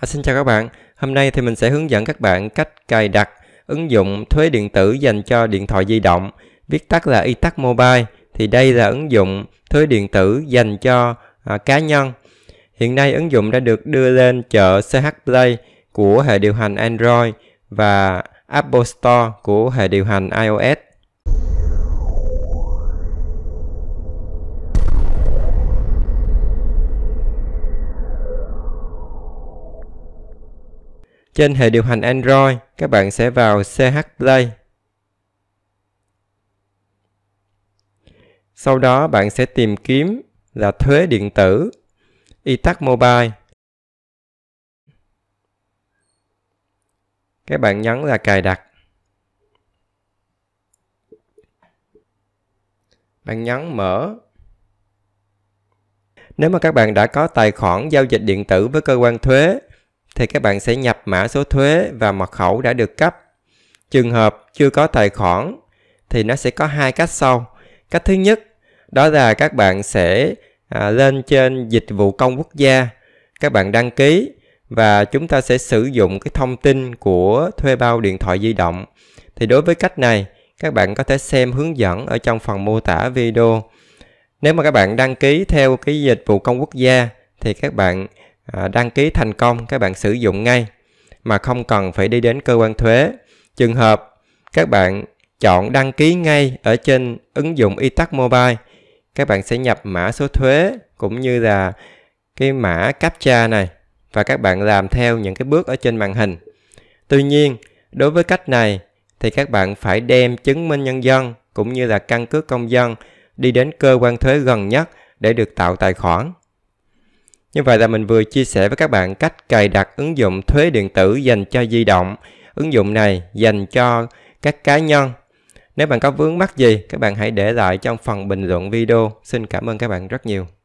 À, xin chào các bạn, hôm nay thì mình sẽ hướng dẫn các bạn cách cài đặt ứng dụng thuế điện tử dành cho điện thoại di động, viết tắt là iTax Mobile. Thì đây là ứng dụng thuế điện tử dành cho à, cá nhân. Hiện nay ứng dụng đã được đưa lên chợ CH Play của hệ điều hành Android và Apple Store của hệ điều hành iOS. Trên hệ điều hành Android, các bạn sẽ vào CH Play. Sau đó bạn sẽ tìm kiếm là thuế điện tử, iTax Mobile. Các bạn nhấn là cài đặt. Bạn nhấn mở. Nếu mà các bạn đã có tài khoản giao dịch điện tử với cơ quan thuế thì các bạn sẽ nhập mã số thuế và mật khẩu đã được cấp. Trường hợp chưa có tài khoản thì nó sẽ có hai cách sau. Cách thứ nhất đó là các bạn sẽ à, lên trên dịch vụ công quốc gia, các bạn đăng ký và chúng ta sẽ sử dụng cái thông tin của thuê bao điện thoại di động. Thì đối với cách này, các bạn có thể xem hướng dẫn ở trong phần mô tả video. Nếu mà các bạn đăng ký theo cái dịch vụ công quốc gia thì các bạn À, đăng ký thành công các bạn sử dụng ngay mà không cần phải đi đến cơ quan thuế. Trường hợp các bạn chọn đăng ký ngay ở trên ứng dụng iTax Mobile, các bạn sẽ nhập mã số thuế cũng như là cái mã CAPTCHA này và các bạn làm theo những cái bước ở trên màn hình. Tuy nhiên, đối với cách này thì các bạn phải đem chứng minh nhân dân cũng như là căn cước công dân đi đến cơ quan thuế gần nhất để được tạo tài khoản như vậy là mình vừa chia sẻ với các bạn cách cài đặt ứng dụng thuế điện tử dành cho di động. Ứng dụng này dành cho các cá nhân. Nếu bạn có vướng mắc gì, các bạn hãy để lại trong phần bình luận video. Xin cảm ơn các bạn rất nhiều.